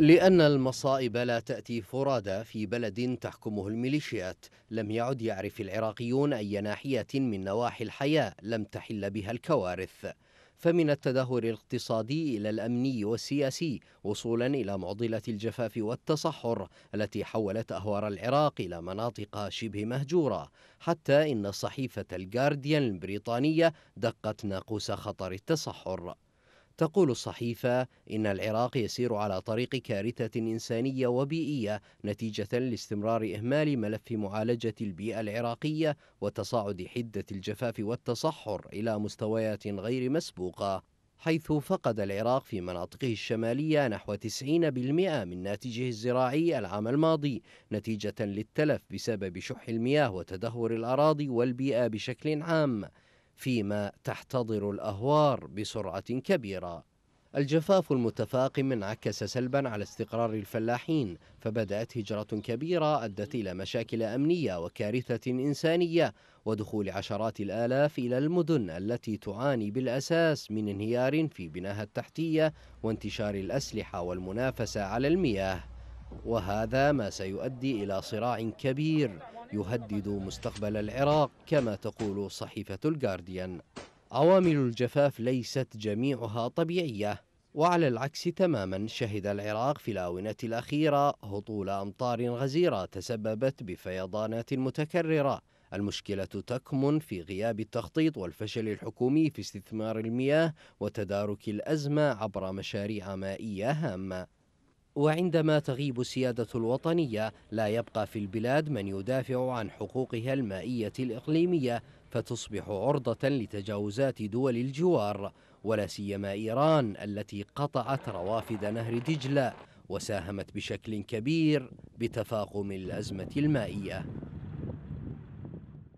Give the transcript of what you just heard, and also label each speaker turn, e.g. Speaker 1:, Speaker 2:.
Speaker 1: لأن المصائب لا تأتي فرادى في بلد تحكمه الميليشيات لم يعد يعرف العراقيون أي ناحية من نواحي الحياة لم تحل بها الكوارث فمن التدهور الاقتصادي إلى الأمني والسياسي وصولا إلى معضلة الجفاف والتصحر التي حولت أهوار العراق إلى مناطق شبه مهجورة حتى إن صحيفة الجارديان البريطانية دقت ناقوس خطر التصحر تقول الصحيفة إن العراق يسير على طريق كارثة إنسانية وبيئية نتيجة لاستمرار إهمال ملف معالجة البيئة العراقية وتصاعد حدة الجفاف والتصحر إلى مستويات غير مسبوقة حيث فقد العراق في مناطقه الشمالية نحو 90% من ناتجه الزراعي العام الماضي نتيجة للتلف بسبب شح المياه وتدهور الأراضي والبيئة بشكل عام فيما تحتضر الأهوار بسرعة كبيرة الجفاف المتفاقم انعكس سلبا على استقرار الفلاحين فبدأت هجرة كبيرة أدت إلى مشاكل أمنية وكارثة إنسانية ودخول عشرات الآلاف إلى المدن التي تعاني بالأساس من انهيار في بناها التحتية وانتشار الأسلحة والمنافسة على المياه وهذا ما سيؤدي إلى صراع كبير يهدد مستقبل العراق كما تقول صحيفة الجارديان عوامل الجفاف ليست جميعها طبيعية وعلى العكس تماما شهد العراق في الآونة الأخيرة هطول أمطار غزيرة تسببت بفيضانات متكررة المشكلة تكمن في غياب التخطيط والفشل الحكومي في استثمار المياه وتدارك الأزمة عبر مشاريع مائية هامة وعندما تغيب السيادة الوطنية لا يبقى في البلاد من يدافع عن حقوقها المائية الإقليمية فتصبح عرضة لتجاوزات دول الجوار ولا سيما إيران التي قطعت روافد نهر دجلة وساهمت بشكل كبير بتفاقم الأزمة المائية